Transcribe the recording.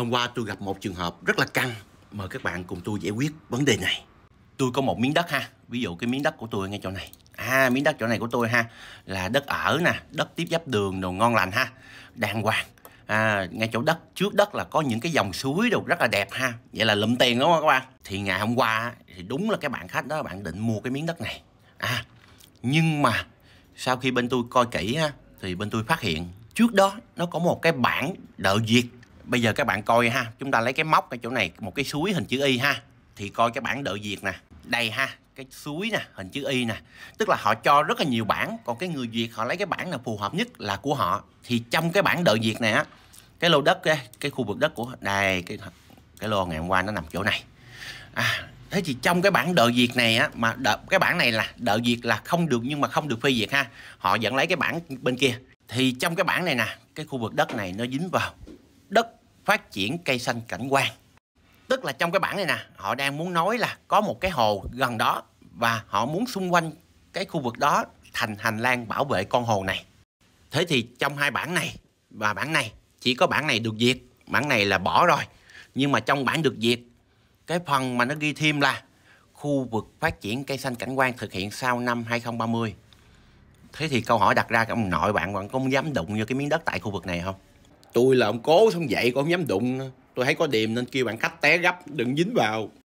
Hôm qua tôi gặp một trường hợp rất là căng Mời các bạn cùng tôi giải quyết vấn đề này Tôi có một miếng đất ha Ví dụ cái miếng đất của tôi ngay chỗ này À miếng đất chỗ này của tôi ha Là đất ở nè Đất tiếp giáp đường đồ ngon lành ha Đàng hoàng à, ngay chỗ đất trước đất là có những cái dòng suối đồ rất là đẹp ha vậy là lụm tiền đúng không các bạn thì ngày hôm qua thì đúng là cái bạn khách đó bạn định mua cái miếng đất này à nhưng mà sau khi bên tôi coi kỹ ha thì bên tôi phát hiện trước đó nó có một cái bản đợi duyệt bây giờ các bạn coi ha chúng ta lấy cái móc ở chỗ này một cái suối hình chữ y ha thì coi cái bảng đợi việt nè đây ha cái suối nè hình chữ y nè tức là họ cho rất là nhiều bản còn cái người việt họ lấy cái bản nào phù hợp nhất là của họ thì trong cái bản đợi việt này á cái lô đất cái, cái khu vực đất của đây cái cái lô ngày hôm qua nó nằm chỗ này à, thế thì trong cái bản đợi việt này á mà đợi, cái bản này là đợi việt là không được nhưng mà không được phê duyệt ha họ vẫn lấy cái bản bên kia thì trong cái bản này nè cái khu vực đất này nó dính vào đất phát triển cây xanh cảnh quan tức là trong cái bản này nè họ đang muốn nói là có một cái hồ gần đó và họ muốn xung quanh cái khu vực đó thành hành lang bảo vệ con hồ này thế thì trong hai bản này và bản này chỉ có bản này được duyệt bản này là bỏ rồi nhưng mà trong bản được duyệt cái phần mà nó ghi thêm là khu vực phát triển cây xanh cảnh quan thực hiện sau năm 2030 thế thì câu hỏi đặt ra ông nội bạn bạn có dám đụng vô cái miếng đất tại khu vực này không tôi là ông cố xong vậy, còn không dám đụng tôi thấy có điềm nên kêu bạn khách té gấp đừng dính vào